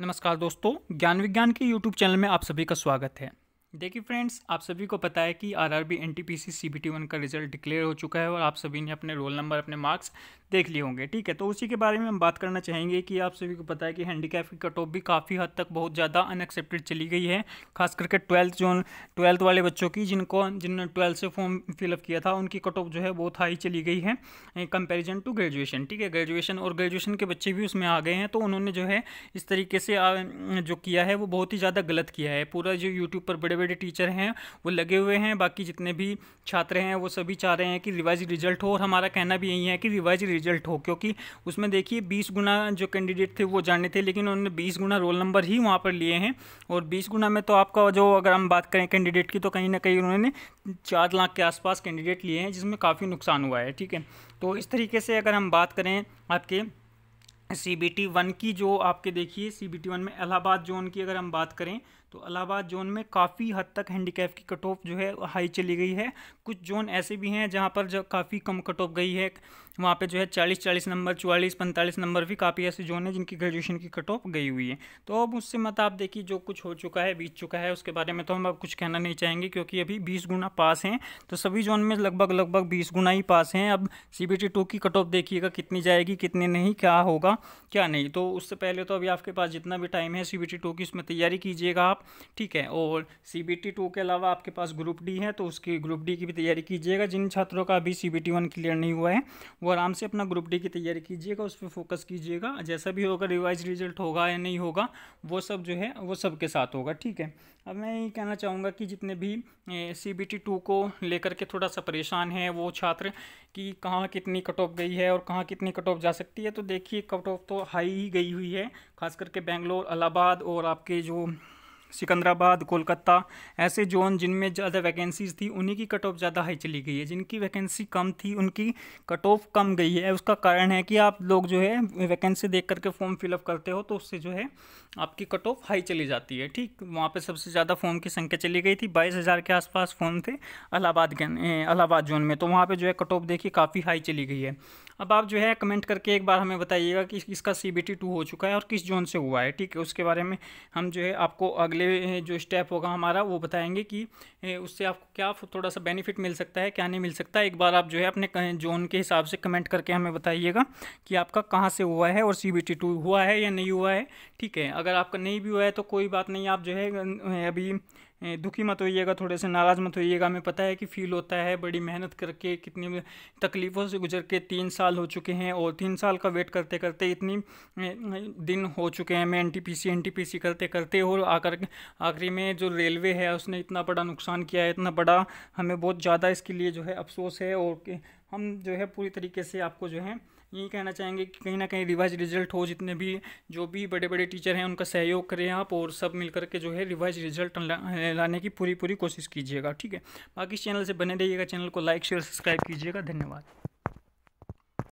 नमस्कार दोस्तों ज्ञान विज्ञान के YouTube चैनल में आप सभी का स्वागत है देखिए फ्रेंड्स आप सभी को पता है कि R R B N T P C C B T one का रिजल्ट डिक्लेयर हो चुका है और आप सभी ने अपने रोल नंबर अपने मार्क्स देख लिए होंगे ठीक है तो उसी के बारे में हम बात करना चाहेंगे कि आप सभी को पता है कि हैंडीकैप की कट ऑफ भी काफ़ी हद तक बहुत ज़्यादा अनएक्सेप्टेड चली गई है खास करके ट्वेल्थ जोन ट्वेल्थ वाले बच्चों की जिनको जिनने ट्वेल्थ से फॉर्म फिलअप किया था उनकी कट ऑफ जो है बहुत हाई चली गई है कंपेरिजन टू ग्रेजुएशन ठीक है ग्रेजुएशन और ग्रेजुएशन के बच्चे भी उसमें आ गए हैं तो उन्होंने जो है इस तरीके से जो किया है वो बहुत ही ज़्यादा गलत किया है पूरा जो यूट्यूब पर बड़े बड़े बड़े टीचर हैं वो लगे हुए हैं बाकी जितने भी छात्र हैं वो सभी चाह रहे हैं कि रिवाइज रिजल्ट हो और हमारा कहना भी यही है कि रिवाइज रिजल्ट हो क्योंकि उसमें देखिए बीस गुना जो कैंडिडेट थे वो जाने थे लेकिन उन्होंने बीस गुना रोल नंबर ही वहाँ पर लिए हैं और बीस गुना में तो आपका जो अगर हम बात करें कैंडिडेट की तो कहीं ना कहीं उन्होंने चार लाख के आसपास कैंडिडेट लिए हैं जिसमें काफ़ी नुकसान हुआ है ठीक है तो इस तरीके से अगर हम बात करें आपके सी बी टी वन की जो आपके देखिए सी बी टी वन में इलाहाबाद जोन की अगर हम बात करें तो इलाहाबाद जोन में काफ़ी हद तक हैंडीकैप की कट ऑफ जो है हाई चली गई है कुछ जोन ऐसे भी हैं जहाँ पर जो काफ़ी कम कट ऑफ गई है वहाँ पे जो है चालीस चालीस नंबर चवालीस पैंतालीस नंबर भी काफ़ी ऐसे जोन है जिनकी ग्रेजुएशन की कट ऑफ गई हुई है तो अब उससे मत आप देखिए जो कुछ हो चुका है बीत चुका है उसके बारे में तो हम अब कुछ कहना नहीं चाहेंगे क्योंकि अभी बीस गुना पास हैं तो सभी जोन में लगभग लगभग बीस गुना ही पास हैं अब सी बी टी टू की कट ऑफ देखिएगा कितनी जाएगी कितनी नहीं क्या होगा होगा क्या नहीं तो उससे पहले तो अभी आपके पास जितना भी टाइम है सी बी टी टू की उसमें तैयारी कीजिएगा आप ठीक है और सी बी टी टू के अलावा आपके पास ग्रुप डी है तो उसकी ग्रुप डी की भी तैयारी कीजिएगा जिन छात्रों का अभी C B T one clear नहीं हुआ है वो आराम से अपना ग्रुप डी की तैयारी कीजिएगा उस पर फोकस कीजिएगा जैसा भी होगा रिवाइज रिजल्ट होगा या नहीं होगा वो सब जो है वो सबके साथ होगा ठीक है अब मैं यही कहना चाहूँगा कि जितने भी सी बी टी टू को लेकर के थोड़ा सा परेशान है वो छात्र कि कहाँ कितनी कट ऑफ गई है और कहाँ कितनी कट ऑफ जा सकती है तो देखिए कट आउट ऑफ तो हाई ही गई हुई है खास करके बेंगलोर अलाहाबाद और आपके जो सिकंदराबाद कोलकाता ऐसे जोन जिनमें ज़्यादा वैकेंसीज थी उन्हीं की कट ऑफ ज़्यादा हाई चली गई है जिनकी वैकेंसी कम थी उनकी कट ऑफ कम गई है उसका कारण है कि आप लोग जो है वैकेंसी देख करके फॉर्म फिलअप करते हो तो उससे जो है आपकी कट ऑफ हाई चली जाती है ठीक वहाँ पर सबसे ज़्यादा फॉर्म की संख्या चली गई थी बाईस हज़ार के आसपास फॉर्म थे इलाहाबाद अलाहाबाद जोन में तो वहाँ पर जो है कट ऑफ देखिए काफ़ी हाई चली गई है अब आप जो है कमेंट करके एक बार हमें बताइएगा कि इसका सी बी टी टू हो चुका है और किस जोन से हुआ है ठीक है उसके बारे में हम जो है आपको अगले जो स्टेप होगा हमारा वो बताएंगे कि उससे आपको क्या थोड़ा सा बेनिफिट मिल सकता है क्या नहीं मिल सकता एक बार आप जो है अपने जोन के हिसाब से कमेंट करके हमें बताइएगा कि आपका कहाँ से हुआ है और सी बी टी टू हुआ है या नहीं हुआ है ठीक है अगर आपका नहीं भी हुआ है तो कोई बात नहीं आप जो है अभी दुखी मत होइएगा थोड़े से नाराज़ मत होइएगा हमें पता है कि फील होता है बड़ी मेहनत करके कितनी तकलीफ़ों से गुजर के तीन साल हो चुके हैं और तीन साल का वेट करते करते इतनी दिन हो चुके हैं हमें एन टी करते करते और आकर आखिरी में जो रेलवे है उसने इतना बड़ा नुकसान किया है इतना बड़ा हमें बहुत ज़्यादा इसके लिए जो है अफसोस है और हम जो है पूरी तरीके से आपको जो है यही कहना चाहेंगे कि कहीं ना कहीं रिवाइज रिजल्ट हो जितने भी जो भी बड़े बड़े टीचर हैं उनका सहयोग करें आप और सब मिलकर के जो है रिवाइज रिजल्ट लाने की पूरी पूरी कोशिश कीजिएगा ठीक है बाकी चैनल से बने रहिएगा चैनल को लाइक शेयर सब्सक्राइब कीजिएगा धन्यवाद